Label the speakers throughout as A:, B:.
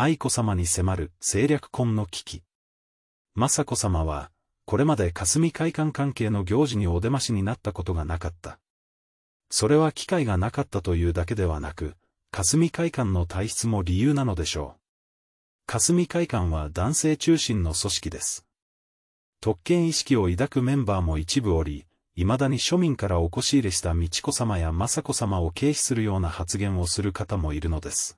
A: 愛子さまに迫る政略婚の危機。雅子さまは、これまで霞会館関係の行事にお出ましになったことがなかった。それは機会がなかったというだけではなく、霞会館の体質も理由なのでしょう。霞会館は男性中心の組織です。特権意識を抱くメンバーも一部おり、未だに庶民からお越し入れした美智子様や雅子様を軽視するような発言をする方もいるのです。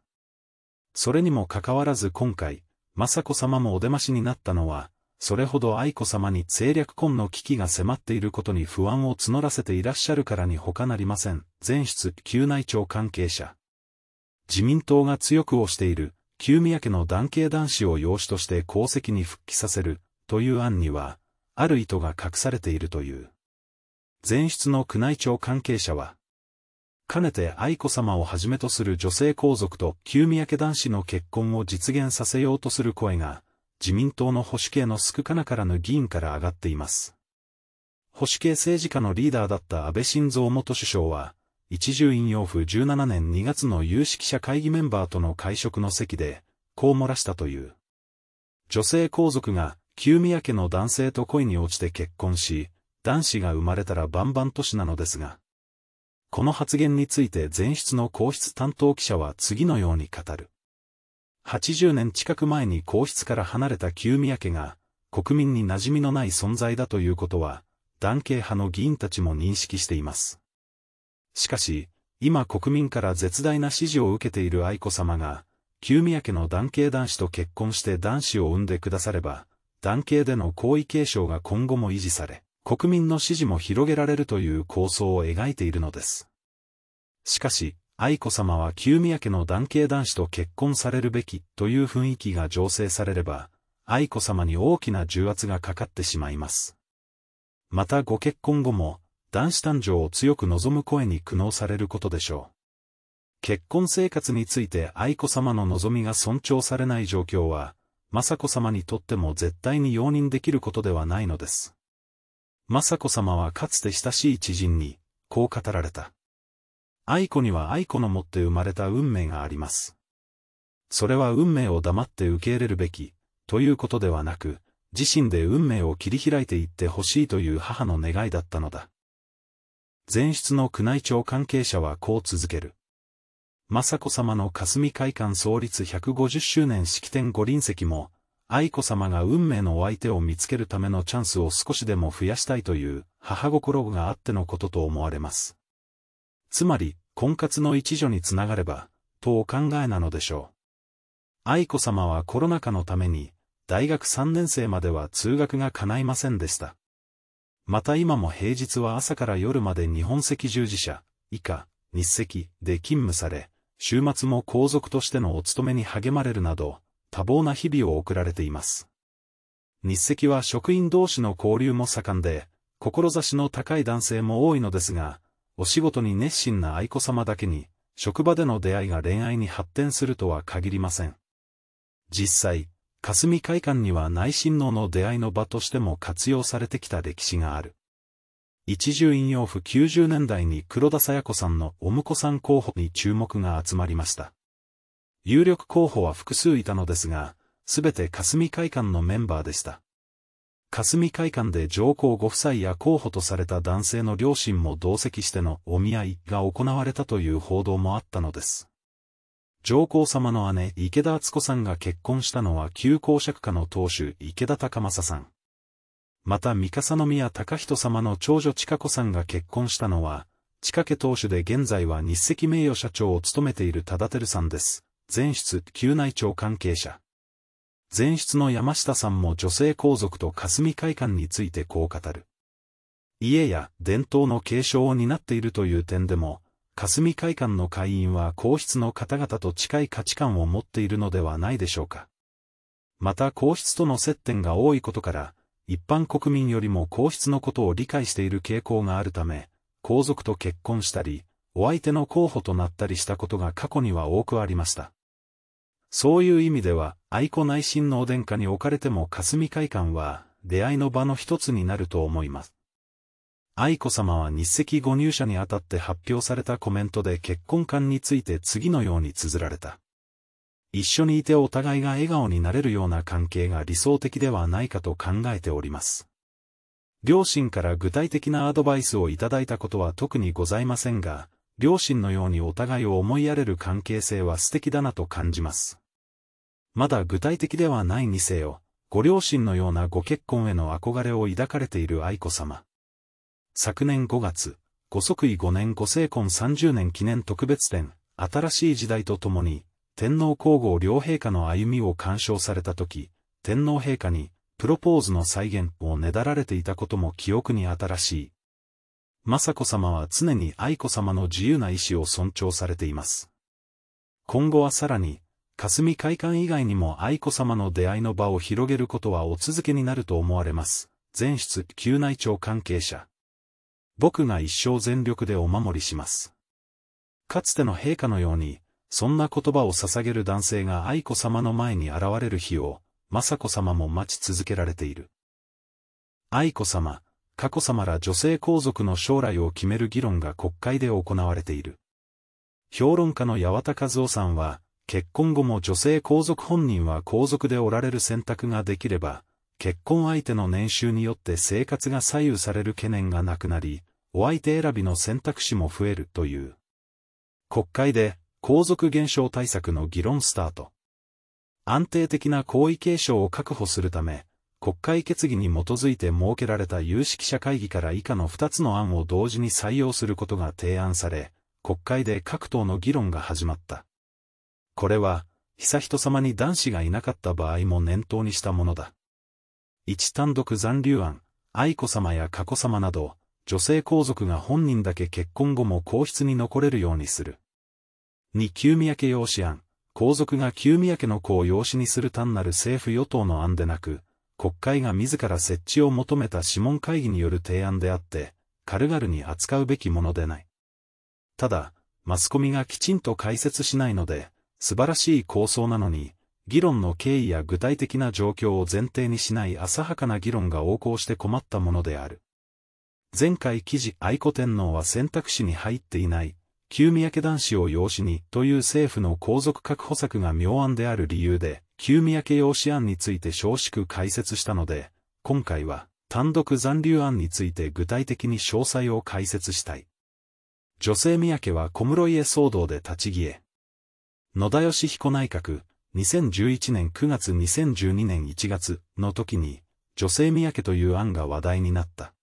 A: それにもかかわらず今回、雅子さまもお出ましになったのは、それほど愛子さまに政略婚の危機が迫っていることに不安を募らせていらっしゃるからに他なりません。前出宮内庁関係者。自民党が強く推している、旧宮家の男系男子を養子として功績に復帰させる、という案には、ある意図が隠されているという。前出の宮内庁関係者は、かねて愛子様をはじめとする女性皇族と旧宮家男子の結婚を実現させようとする声が、自民党の保守系の少かなからぬ議員から上がっています。保守系政治家のリーダーだった安倍晋三元首相は、一重院養府17年2月の有識者会議メンバーとの会食の席で、こう漏らしたという。女性皇族が、旧宮家の男性と恋に落ちて結婚し、男子が生まれたら万々都市なのですが、この発言について前室の皇室担当記者は次のように語る。80年近く前に皇室から離れた旧宮家が、国民に馴染みのない存在だということは、男系派の議員たちも認識しています。しかし、今国民から絶大な支持を受けている愛子さまが、旧宮家の男系男子と結婚して男子を産んでくだされば、男系での皇位継承が今後も維持され、国民の支持も広げられるという構想を描いているのです。しかし、愛子さまは旧宮家の男系男子と結婚されるべきという雰囲気が醸成されれば、愛子さまに大きな重圧がかかってしまいます。またご結婚後も、男子誕生を強く望む声に苦悩されることでしょう。結婚生活について愛子さまの望みが尊重されない状況は、雅子さまにとっても絶対に容認できることではないのです。雅子さまはかつて親しい知人に、こう語られた。愛子には愛子の持って生まれた運命があります。それは運命を黙って受け入れるべき、ということではなく、自身で運命を切り開いていってほしいという母の願いだったのだ。前出の宮内庁関係者はこう続ける。雅子さまの霞会館創立150周年式典五輪席も、愛子さまが運命のお相手を見つけるためのチャンスを少しでも増やしたいという母心があってのことと思われます。つまり、婚活の一助につながれば、とお考えなのでしょう。愛子さまはコロナ禍のために、大学3年生までは通学が叶いませんでした。また今も平日は朝から夜まで日本赤十字社、以下、日赤で勤務され、週末も皇族としてのお勤めに励まれるなど、多忙な日々を送られています。日赤は職員同士の交流も盛んで、志の高い男性も多いのですが、お仕事に熱心な愛子様だけに、職場での出会いが恋愛に発展するとは限りません。実際、霞会館には内親王の出会いの場としても活用されてきた歴史がある。一重引用婦90年代に黒田さや子さんのお婿さん候補に注目が集まりました。有力候補は複数いたのですが、すべて霞会館のメンバーでした。霞会館で上皇ご夫妻や候補とされた男性の両親も同席してのお見合いが行われたという報道もあったのです。上皇様の姉池田敦子さんが結婚したのは旧公爵家の当主池田隆正さん。また三笠宮隆人様の長女千佳子さんが結婚したのは、千佳家当主で現在は日赤名誉社長を務めている忠輝さんです。前室旧内庁関係者。前室の山下さんも女性皇族と霞会館についてこう語る。家や伝統の継承を担っているという点でも、霞会館の会員は皇室の方々と近い価値観を持っているのではないでしょうか。また皇室との接点が多いことから、一般国民よりも皇室のことを理解している傾向があるため、皇族と結婚したり、お相手の候補となったりしたことが過去には多くありました。そういう意味では、愛子内親王殿下に置かれても霞会館は、出会いの場の一つになると思います。愛子様は日赤ご入社にあたって発表されたコメントで結婚観について次のように綴られた。一緒にいてお互いが笑顔になれるような関係が理想的ではないかと考えております。両親から具体的なアドバイスをいただいたことは特にございませんが、両親のようにお互いを思いやれる関係性は素敵だなと感じます。まだ具体的ではないにせよ、ご両親のようなご結婚への憧れを抱かれている愛子さま。昨年5月、ご即位5年ご成婚30年記念特別展、新しい時代とともに、天皇皇后両陛下の歩みを鑑賞されたとき、天皇陛下に、プロポーズの再現をねだられていたことも記憶に新しい。雅子さまは常に愛子さまの自由な意志を尊重されています。今後はさらに、霞会館以外にも愛子さまの出会いの場を広げることはお続けになると思われます。全室宮内庁関係者。僕が一生全力でお守りします。かつての陛下のように、そんな言葉を捧げる男性が愛子さまの前に現れる日を、雅子さまも待ち続けられている。愛子さま、佳子さまら女性皇族の将来を決める議論が国会で行われている。評論家の八幡和夫さんは、結婚後も女性皇族本人は皇族でおられる選択ができれば、結婚相手の年収によって生活が左右される懸念がなくなり、お相手選びの選択肢も増えるという。国会で皇族減少対策の議論スタート。安定的な皇位継承を確保するため、国会決議に基づいて設けられた有識者会議から以下の2つの案を同時に採用することが提案され、国会で各党の議論が始まった。これは、悠仁さまに男子がいなかった場合も念頭にしたものだ。一単独残留案、愛子さまや佳子さまなど、女性皇族が本人だけ結婚後も皇室に残れるようにする。二旧宮家養子案、皇族が旧宮家の子を養子にする単なる政府与党の案でなく、国会が自ら設置を求めた諮問会議による提案であって、軽々に扱うべきものでない。ただ、マスコミがきちんと解説しないので、素晴らしい構想なのに、議論の経緯や具体的な状況を前提にしない浅はかな議論が横行して困ったものである。前回記事愛子天皇は選択肢に入っていない、旧宮家男子を養子にという政府の皇族確保策が妙案である理由で、旧宮家養子案について詳しく解説したので、今回は単独残留案について具体的に詳細を解説したい。女性宮家は小室家騒動で立ち消え、野田義彦内閣、2011年9月2012年1月の時に、女性宮家という案が話題になった。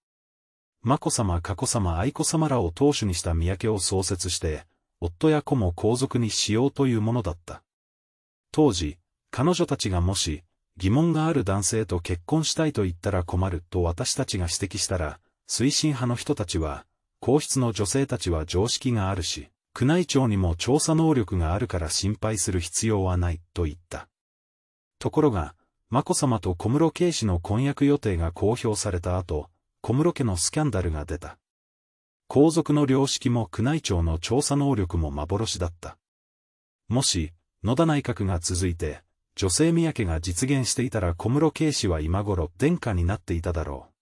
A: 眞子さま、佳子さま、愛子さまらを当主にした宮家を創設して、夫や子も皇族にしようというものだった。当時、彼女たちがもし、疑問がある男性と結婚したいと言ったら困ると私たちが指摘したら、推進派の人たちは、皇室の女性たちは常識があるし、宮内庁にも調査能力があるから心配する必要はない、と言った。ところが、眞子さまと小室圭氏の婚約予定が公表された後、小室家のスキャンダルが出た。皇族の良識も宮内庁の調査能力も幻だった。もし、野田内閣が続いて、女性宮家が実現していたら小室圭氏は今頃殿下になっていただろう。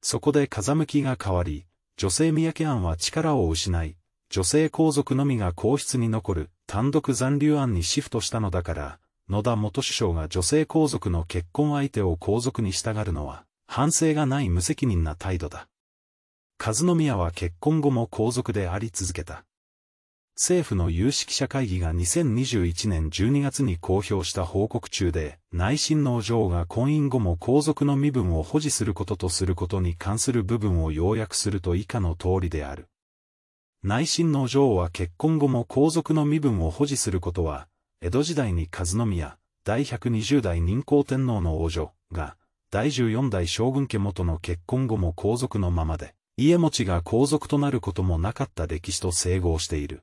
A: そこで風向きが変わり、女性宮家案は力を失い、女性皇族のみが皇室に残る単独残留案にシフトしたのだから、野田元首相が女性皇族の結婚相手を皇族に従るのは、反省がない無責任な態度だ。和宮は結婚後も皇族であり続けた。政府の有識者会議が2021年12月に公表した報告中で、内親王女王が婚姻後も皇族の身分を保持することとすることに関する部分を要約すると以下の通りである。内親王女王は結婚後も皇族の身分を保持することは、江戸時代に和宮、第120代任皇天皇の王女が、第14代将軍家元の結婚後も皇族のままで、家持ちが皇族となることもなかった歴史と整合している。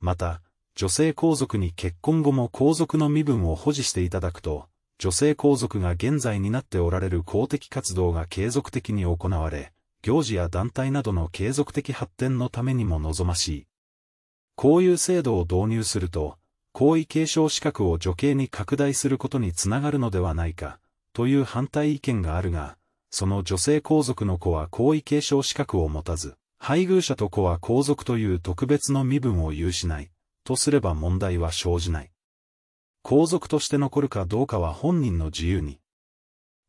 A: また、女性皇族に結婚後も皇族の身分を保持していただくと、女性皇族が現在になっておられる公的活動が継続的に行われ、行事や団体などの継続的発展のためにも望ましい。こういう制度を導入すると、皇位継承資格を女系に拡大することにつながるのではないか、という反対意見があるが、その女性皇族の子は皇位継承資格を持たず、配偶者と子は皇族という特別の身分を有しない、とすれば問題は生じない。皇族として残るかどうかは本人の自由に。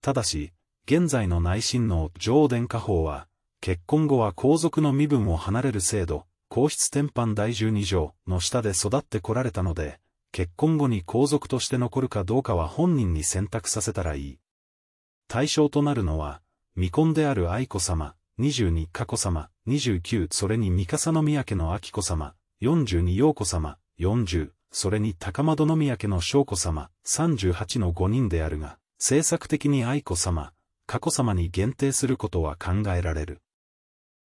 A: ただし、現在の内親王上殿下法は、結婚後は皇族の身分を離れる制度、皇室天藩第十二条の下で育ってこられたので、結婚後に皇族として残るかどうかは本人に選択させたらいい。対象となるのは、未婚である愛子様、二十二佳子様、二十九それに三笠宮家の秋子様、四十二陽子様、四十、それに高窓宮家の翔子様、三十八の五人であるが、政策的に愛子様、佳子さまに限定することは考えられる。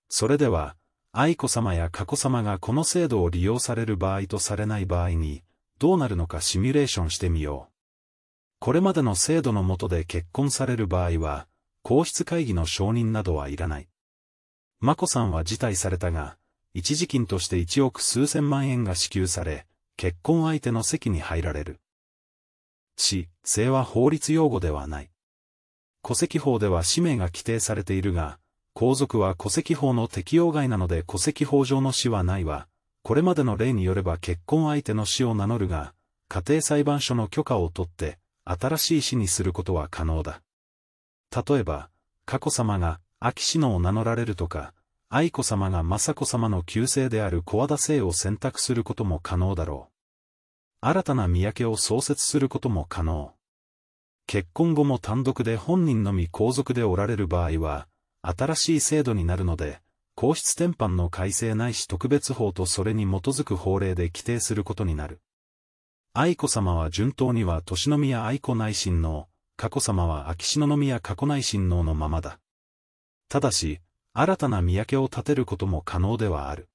A: それでは、愛子さまや佳子さまがこの制度を利用される場合とされない場合に、どうなるのかシミュレーションしてみよう。これまでの制度の下で結婚される場合は、皇室会議の承認などはいらない。眞子さんは辞退されたが、一時金として1億数千万円が支給され、結婚相手の席に入られる。し、性は法律用語ではない。戸籍法では氏名が規定されているが、皇族は戸籍法の適用外なので戸籍法上の死はないわ。これまでの例によれば結婚相手の死を名乗るが、家庭裁判所の許可を取って、新しい死にすることは可能だ。例えば、佳子さまが秋篠を名乗られるとか、愛子さまが雅子さまの旧姓である小和田姓を選択することも可能だろう。新たな三宅を創設することも可能。結婚後も単独で本人のみ皇族でおられる場合は、新しい制度になるので、皇室転換の改正ないし特別法とそれに基づく法令で規定することになる。愛子さまは順当には年宮愛子内親王、佳子さまは秋篠宮佳子内親王のままだ。ただし、新たな三宅を立てることも可能ではある。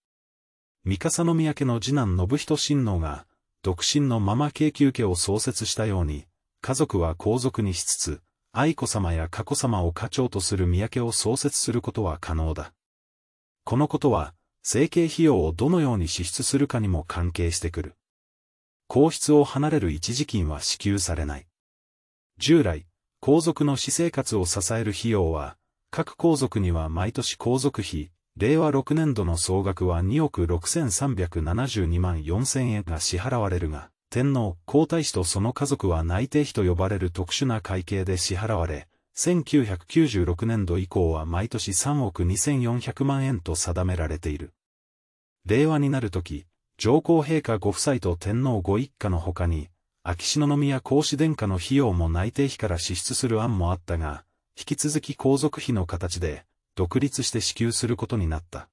A: 三笠宮家の次男信人親王が、独身のまま京急家を創設したように、家族は皇族にしつつ、愛子さまや佳子さまを家長とする宮家を創設することは可能だ。このことは、整形費用をどのように支出するかにも関係してくる。皇室を離れる一時金は支給されない。従来、皇族の私生活を支える費用は、各皇族には毎年皇族費、令和6年度の総額は2億6372万4000円が支払われるが、天皇、皇太子とその家族は内定費と呼ばれる特殊な会計で支払われ、1996年度以降は毎年3億2400万円と定められている。令和になるとき、上皇陛下ご夫妻と天皇ご一家の他に、秋篠宮皇嗣殿下の費用も内定費から支出する案もあったが、引き続き皇族費の形で、独立して支給することになった。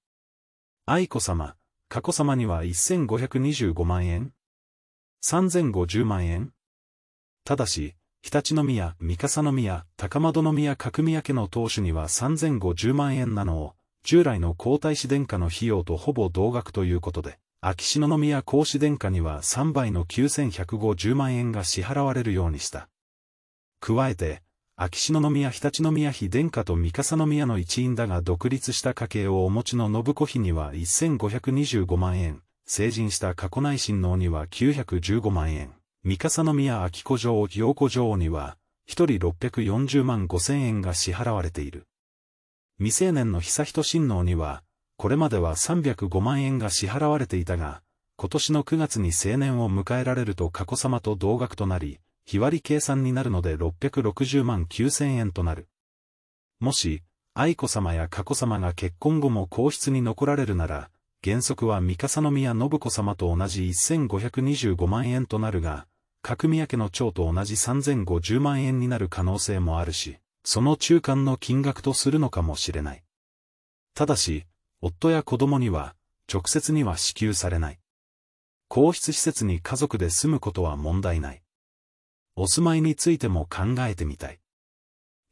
A: 愛子さま、佳子さまには1525万円、3050万円ただし、常陸宮、三笠宮、高窓宮角宮家の当主には3050万円なのを、従来の皇太子殿下の費用とほぼ同額ということで、秋篠宮皇子殿下には3倍の9150万円が支払われるようにした。加えて、秋篠宮常陸宮妃殿下と三笠宮の一員だが独立した家計をお持ちの信子妃には1525万円、成人した過去内親王には915万円、三笠宮明子女王陽子女王には、一人640万5千円が支払われている。未成年の悠仁親王には、これまでは305万円が支払われていたが、今年の9月に成年を迎えられると過去様と同額となり、日割り計算になるので660万9000円となる。もし、愛子様や佳子様が結婚後も皇室に残られるなら、原則は三笠宮信子様と同じ1525万円となるが、角宮家の長と同じ3050万円になる可能性もあるし、その中間の金額とするのかもしれない。ただし、夫や子供には、直接には支給されない。皇室施設に家族で住むことは問題ない。お住まいについても考えてみたい。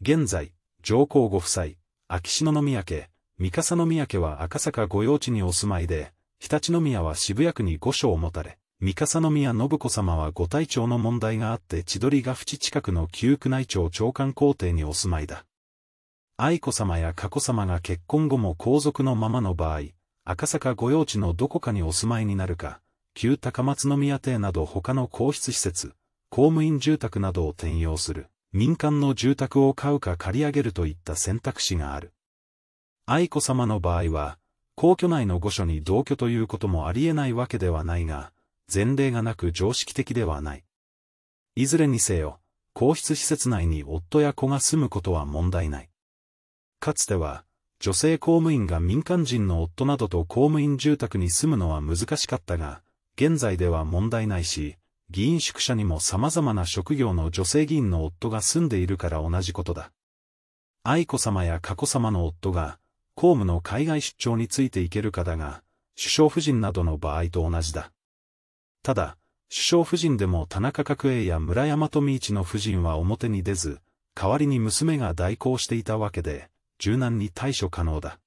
A: 現在、上皇ご夫妻、秋篠宮家、三笠宮家は赤坂御用地にお住まいで、常陸宮は渋谷区に御所を持たれ、三笠宮信子様はご体調の問題があって千鳥ヶ淵近くの旧宮内庁長官皇帝にお住まいだ。愛子様や佳子様が結婚後も皇族のままの場合、赤坂御用地のどこかにお住まいになるか、旧高松宮邸など他の皇室施設、公務員住宅などを転用する、民間の住宅を買うか借り上げるといった選択肢がある。愛子さまの場合は、皇居内の御所に同居ということもありえないわけではないが、前例がなく常識的ではない。いずれにせよ、皇室施設内に夫や子が住むことは問題ない。かつては、女性公務員が民間人の夫などと公務員住宅に住むのは難しかったが、現在では問題ないし、議員宿舎にも様々な職業の女性議員の夫が住んでいるから同じことだ。愛子さまや佳子さまの夫が、公務の海外出張についていけるかだが、首相夫人などの場合と同じだ。ただ、首相夫人でも田中角栄や村山富一の夫人は表に出ず、代わりに娘が代行していたわけで、柔軟に対処可能だ。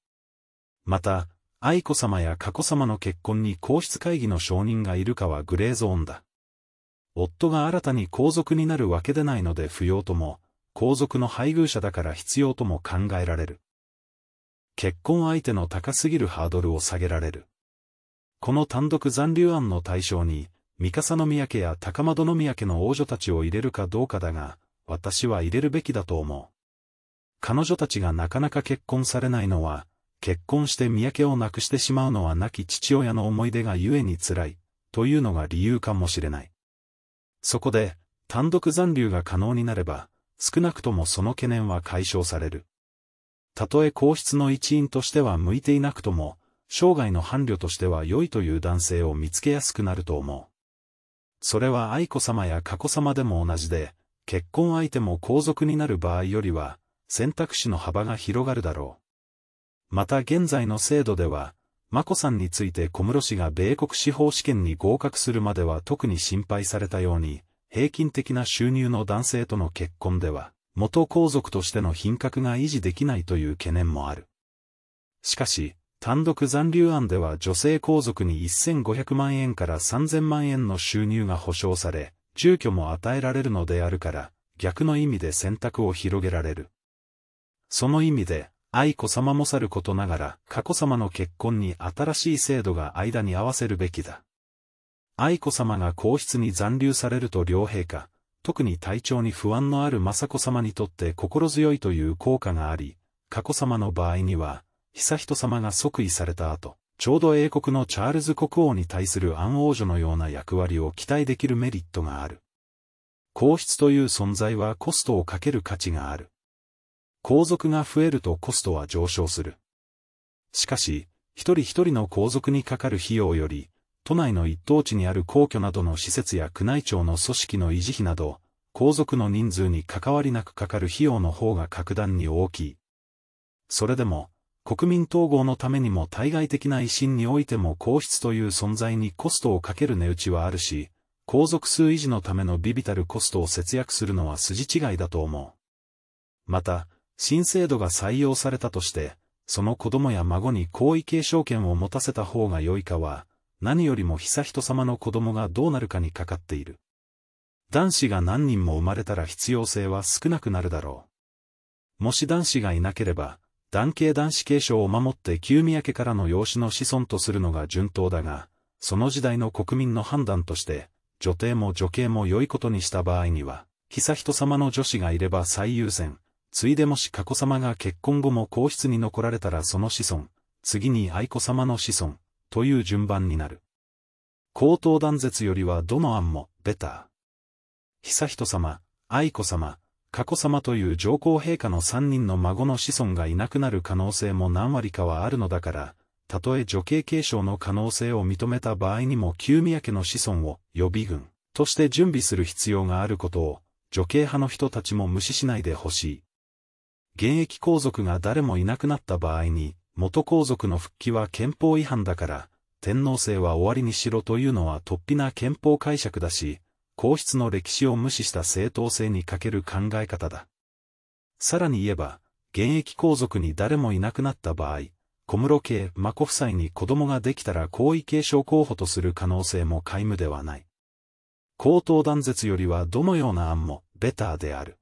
A: また、愛子様や佳子様の結婚に皇室会議の承認がいるかはグレーゾーンだ。夫が新たに皇族になるわけでないので不要とも、皇族の配偶者だから必要とも考えられる。結婚相手の高すぎるハードルを下げられる。この単独残留案の対象に、三笠宮家や高円宮家の王女たちを入れるかどうかだが、私は入れるべきだと思う。彼女たちがなかなか結婚されないのは、結婚して三宅を亡くしてしまうのは亡き父親の思い出が故に辛い、というのが理由かもしれない。そこで、単独残留が可能になれば、少なくともその懸念は解消される。たとえ皇室の一員としては向いていなくとも、生涯の伴侶としては良いという男性を見つけやすくなると思う。それは愛子様や佳子様でも同じで、結婚相手も皇族になる場合よりは、選択肢の幅が広がるだろう。また現在の制度では、眞子さんについて小室氏が米国司法試験に合格するまでは特に心配されたように、平均的な収入の男性との結婚では、元皇族としての品格が維持できないという懸念もある。しかし、単独残留案では女性皇族に1500万円から3000万円の収入が保障され、住居も与えられるのであるから、逆の意味で選択を広げられる。その意味で、愛子様もさることながら、佳子様の結婚に新しい制度が間に合わせるべきだ。愛子様が皇室に残留されると両陛下、特に体調に不安のある雅子さまにとって心強いという効果があり、佳子さまの場合には、悠仁さまが即位された後、ちょうど英国のチャールズ国王に対する暗王女のような役割を期待できるメリットがある。皇室という存在はコストをかける価値がある。皇族が増えるとコストは上昇する。しかし、一人一人の皇族にかかる費用より、都内の一等地にある皇居などの施設や宮内庁の組織の維持費など、皇族の人数に関わりなくかかる費用の方が格段に大きい。それでも、国民統合のためにも対外的な維新においても皇室という存在にコストをかける値打ちはあるし、皇族数維持のための微々たるコストを節約するのは筋違いだと思う。また、新制度が採用されたとして、その子供や孫に皇位継承権を持たせた方が良いかは、何よりも悠仁さまの子供がどうなるかにかかっている。男子が何人も生まれたら必要性は少なくなるだろう。もし男子がいなければ、男系男子継承を守って旧宮家からの養子の子孫とするのが順当だが、その時代の国民の判断として、女帝も女系も良いことにした場合には、悠仁さまの女子がいれば最優先、ついでもし佳子さまが結婚後も皇室に残られたらその子孫、次に愛子さまの子孫、という順番になる。口頭断絶よりはどの案も、ベター。悠仁さま、愛子さま、佳子さまという上皇陛下の三人の孫の子孫がいなくなる可能性も何割かはあるのだから、たとえ女系継承の可能性を認めた場合にも旧宮家の子孫を予備軍として準備する必要があることを、女系派の人たちも無視しないでほしい。現役皇族が誰もいなくなった場合に、元皇族の復帰は憲法違反だから、天皇制は終わりにしろというのは突飛な憲法解釈だし、皇室の歴史を無視した正当性に欠ける考え方だ。さらに言えば、現役皇族に誰もいなくなった場合、小室家、眞子夫妻に子供ができたら皇位継承候補とする可能性も皆無ではない。高等断絶よりはどのような案も、ベターである。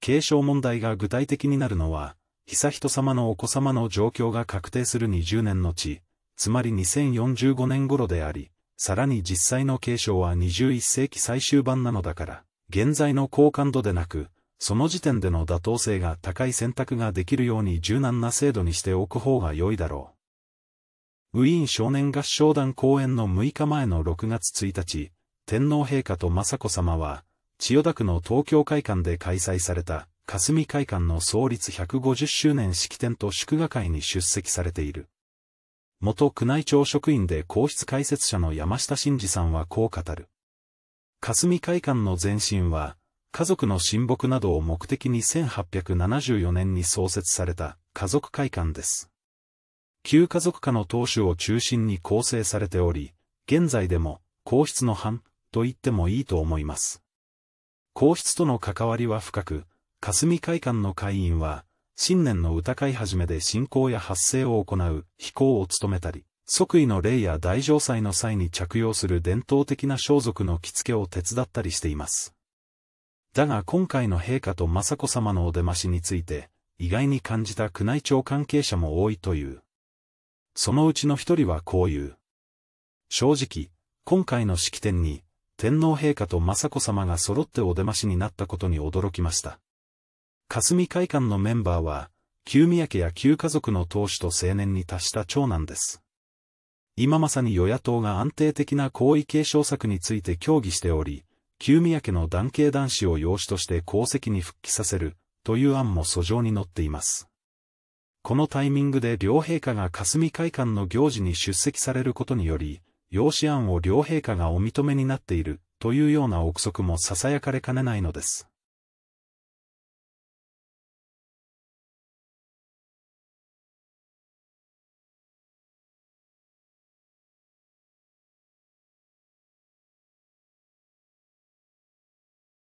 A: 継承問題が具体的になるのは、悠仁さまのお子様の状況が確定する20年のち、つまり2045年頃であり、さらに実際の継承は21世紀最終版なのだから、現在の好感度でなく、その時点での妥当性が高い選択ができるように柔軟な制度にしておく方が良いだろう。ウィーン少年合唱団公演の6日前の6月1日、天皇陛下と雅子さまは、千代田区の東京会館で開催された、霞会館の創立150周年式典と祝賀会に出席されている。元宮内庁職員で皇室解説者の山下真司さんはこう語る。霞会館の前身は、家族の親睦などを目的に1874年に創設された家族会館です。旧家族家の当主を中心に構成されており、現在でも皇室の藩と言ってもいいと思います。皇室との関わりは深く、霞会館の会員は、新年の歌会始めで進行や発声を行う飛行を務めたり、即位の礼や大城祭の際に着用する伝統的な装束の着付けを手伝ったりしています。だが今回の陛下と雅子様のお出ましについて、意外に感じた宮内庁関係者も多いという。そのうちの一人はこういう。正直、今回の式典に、天皇陛下と雅子様が揃ってお出ましになったことに驚きました。霞会館のメンバーは、旧宮家や旧家族の党首と青年に達した長男です。今まさに与野党が安定的な皇位継承策について協議しており、旧宮家の男系男子を養子として功績に復帰させる、という案も訴状に載っています。このタイミングで両陛下が霞会館の行事に出席されることにより、養子案を両陛下がお認めになっている、というような憶測も囁かれかねないのです。